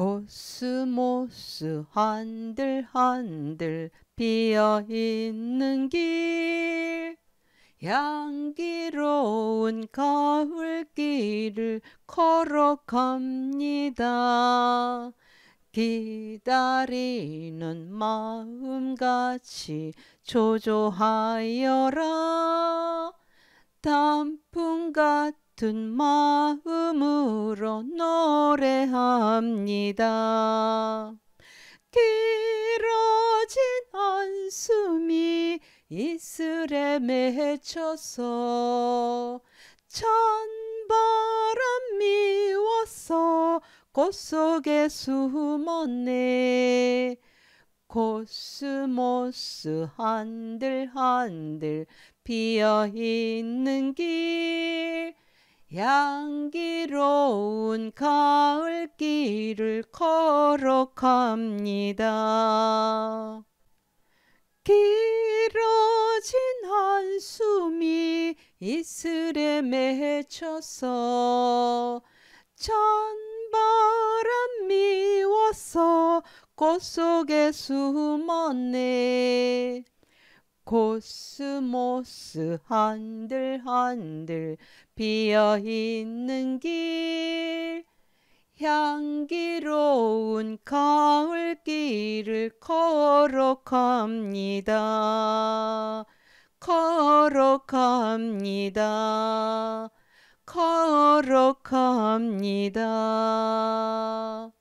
코스모스 한들 한들 피어 있는 길 향기로운 가을길을 걸어갑니다. 기다리는 마음같이 초조하여라 단풍 같은 마음을 기니다 길어진 한숨이 이슬에 맺혀서 찬바람 미워서 꽃 속에 숨었네 코스모스 한들 한들 피어있는 길 향기로운 가을길을 걸어갑니다. 길어진 한숨이 이슬에 맺혀서 찬바람 미워서 꽃 속에 숨었네. 코스모스 한들 한들 비어 있는 길 향기로운 가을길을 걸어갑니다. 걸어갑니다. 걸어갑니다.